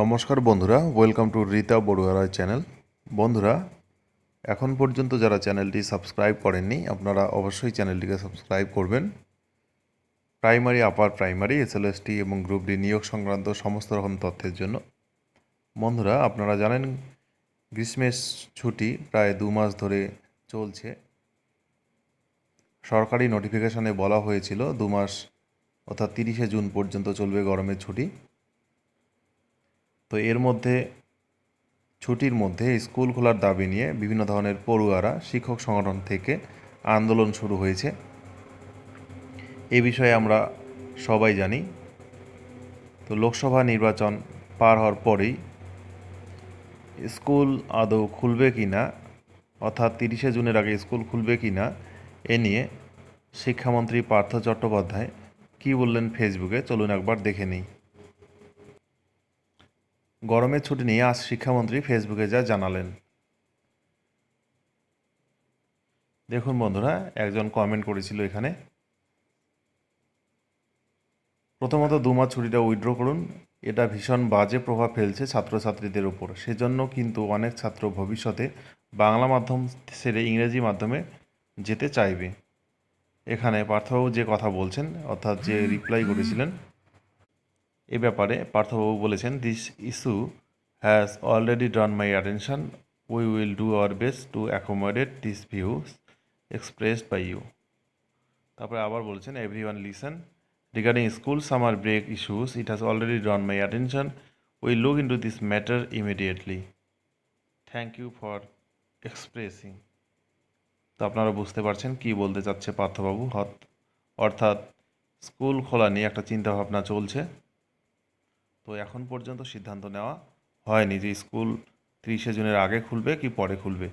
নমস্কার বন্ধুরা welcome to Rita Baruah Roy channel বন্ধুরা এখন পর্যন্ত যারা চ্যানেলটি সাবস্ক্রাইব করেননি আপনারা অবশ্যই চ্যানেলটিকে সাবস্ক্রাইব করবেন প্রাইমারি আপার প্রাইমারি এসএলএসটি এবং গ্রুপ ডি নিয়োগ সংক্রান্ত সমস্ত রকম তথ্যের জন্য বন্ধুরা আপনারা জানেন গ্রীষ্মের ছুটি প্রায় দু মাস ধরে চলছে সরকারি নোটিফিকেশানে বলা হয়েছিল দু মাস অর্থাৎ তিরিশে জুন পর্যন্ত চলবে গরমের ছুটি তো এর মধ্যে ছুটির মধ্যে স্কুল খোলার দাবি নিয়ে বিভিন্ন ধরনের পড়ুয়ারা শিক্ষক সংগঠন থেকে আন্দোলন শুরু হয়েছে এ বিষয়ে আমরা সবাই জানি তো লোকসভা নির্বাচন পার হওয়ার পরেই স্কুল আদৌ খুলবে কি না অর্থাৎ তিরিশে জুনের আগে স্কুল খুলবে কি না এ নিয়ে শিক্ষামন্ত্রী পার্থ চট্টোপাধ্যায় কি বললেন ফেসবুকে চলুন একবার দেখে নিই গরমের ছুটি নিয়ে আজ শিক্ষামন্ত্রী ফেসবুকে যা জানালেন দেখুন বন্ধুরা একজন কমেন্ট করেছিল এখানে প্রথমত দু মাস ছুটিটা উইথড্র করুন এটা ভীষণ বাজে প্রভাব ফেলছে ছাত্রছাত্রীদের উপর সেজন্য কিন্তু অনেক ছাত্র ভবিষ্যতে বাংলা মাধ্যম ছেড়ে ইংরেজি মাধ্যমে যেতে চাইবে এখানে পার্থবাবু যে কথা বলছেন অর্থাৎ যে রিপ্লাই করেছিলেন এ ব্যাপারে পার্থবাবু বলেছেন this issue has already drawn my attention we will do our best to accommodate this views expressed by you তারপরে আবার বলছেন everyone listen regarding school summer break issues it has already drawn my attention we look in to this matter immediately thank you for expressing তো আপনারা বুঝতে পারছেন কি বলতে চাচ্ছে পার্থবাবু অর্থাৎ স্কুল খোলা নিয়ে একটা চিন্তাভাবনা চলছে তো এখন পর্যন্ত সিদ্ধান্ত নেওয়া হয়নি যে স্কুল তিরিশে জুনের আগে খুলবে কি পরে খুলবে